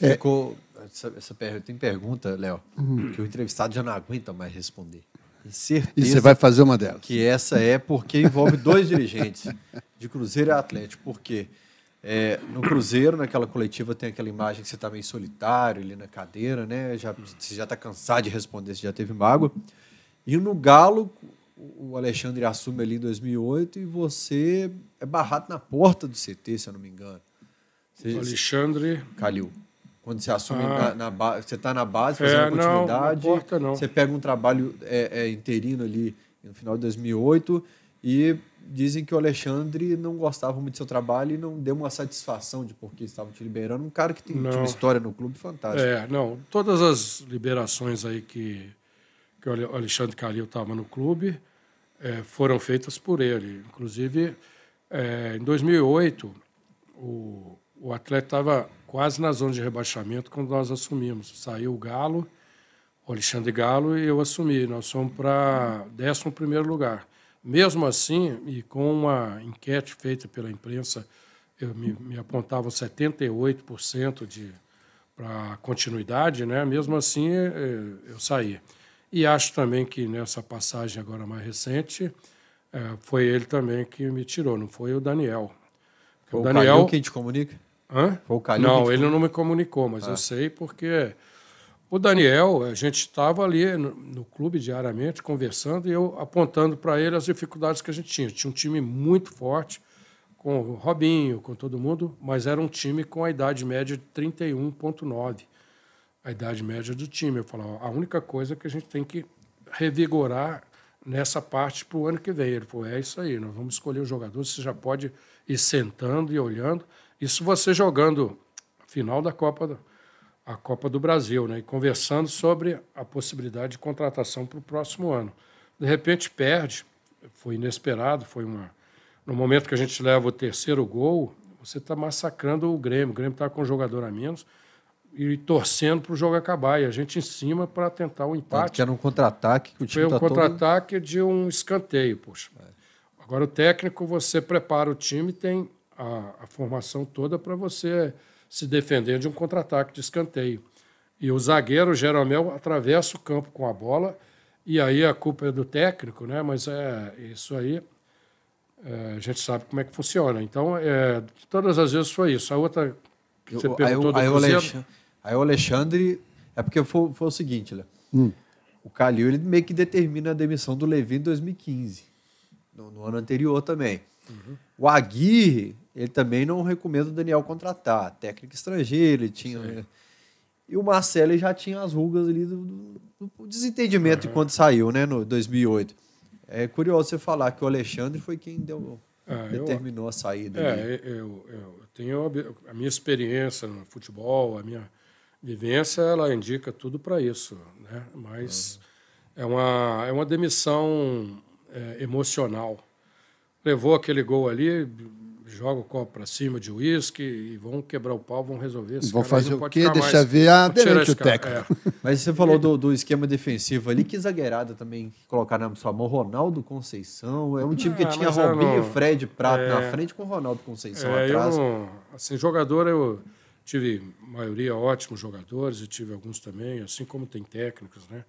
É... Ficou... Essa, essa, tem pergunta, Léo, uhum. que o entrevistado já não aguenta mais responder. Tem certeza e você vai fazer uma delas. Que essa é porque envolve dois dirigentes, de Cruzeiro e Atlético. Por quê? É, no Cruzeiro, naquela coletiva, tem aquela imagem que você está meio solitário ali na cadeira, né? Já, você já está cansado de responder, você já teve mágoa. E no Galo, o Alexandre assume ali em 2008 e você é barrado na porta do CT, se eu não me engano. Você, Alexandre. Calil. Quando você assume ah. na, na você está na base fazendo é, continuidade. não importa, não. Você pega um trabalho é, é, interino ali no final de 2008 e dizem que o Alexandre não gostava muito do seu trabalho e não deu uma satisfação de porque estava te liberando. Um cara que tem uma história no clube fantástica. É, não. Todas as liberações aí que, que o Alexandre Calil estava no clube é, foram feitas por ele. Inclusive, é, em 2008, o, o atleta estava quase na zona de rebaixamento quando nós assumimos. Saiu o Galo, o Alexandre Galo e eu assumi. Nós fomos para 11 lugar. Mesmo assim, e com uma enquete feita pela imprensa, eu me, me apontava 78% de para continuidade, né? Mesmo assim, eh, eu saí. E acho também que nessa passagem agora mais recente, eh, foi ele também que me tirou, não foi o Daniel. Daniel, o Daniel quem te comunica? Hã? Foi o Calil não, ele não me comunicou, mas ah. eu sei porque o Daniel, a gente estava ali no, no, clube diariamente conversando e eu apontando para ele as dificuldades que a gente tinha. Tinha um time muito forte, com o Robinho, com todo mundo, mas era um time com a idade média de 31,9, a idade média do time. Eu falava, a única coisa que a gente tem que revigorar nessa parte para o ano que vem. Ele falou: é isso aí, nós vamos escolher o jogador, você já pode ir sentando e olhando. Isso você jogando a final da Copa do, a Copa do Brasil, né? E conversando sobre a possibilidade de contratação para o próximo ano. De repente perde, foi inesperado, foi uma no momento que a gente leva o terceiro gol, você está massacrando o Grêmio. O Grêmio está com um jogador a menos e torcendo para o jogo acabar. E a gente em cima para tentar o empate. Tanto que era um contra-ataque que o time Foi um tá contra-ataque todo... de um escanteio, poxa. É. Agora o técnico, você prepara o time, tem a, a formação toda para você se defender de um contra-ataque de escanteio. E o zagueiro, o Jeromel, atravessa o campo com a bola, e aí a culpa é do técnico, né? mas é isso aí é, a gente sabe como é que funciona. Então, é, todas as vezes foi isso. A outra que você perguntou aí, do aí, o Alexandre... É porque foi, foi o seguinte, né? Hum. O Calil ele meio que determina a demissão do Levi em 2015, no, no ano anterior também. Uhum. O Aguirre, ele também não recomenda o Daniel contratar. Técnico estrangeiro, ele tinha. Sim. Né? E o Marcelo já tinha as rugas ali do, do, do desentendimento uhum. quando saiu, né, no 2008. É curioso você falar que o Alexandre foi quem deu, ah, determinou eu, a saída. É, eu, eu, eu, tenho a minha experiência no futebol, a minha vivência, ela indica tudo para isso, né? Mas uhum. é, uma, é uma demissão é, emocional. Levou aquele gol ali, joga o copo para cima de uísque e vão quebrar o pau, vão resolver. vão fazer o quê? Deixa ver a ah, direito o técnico. É. Mas você falou do, do, esquema defensivo ali, que zagueirada também colocar na né, sua mão. Ronaldo Conceição, é um time que ah, tinha Robinho e Fred Prato é... na frente com Ronaldo Conceição é, atrás. Não... assim, jogador eu tive maioria ótimos jogadores e tive alguns também, assim como tem técnicos, né?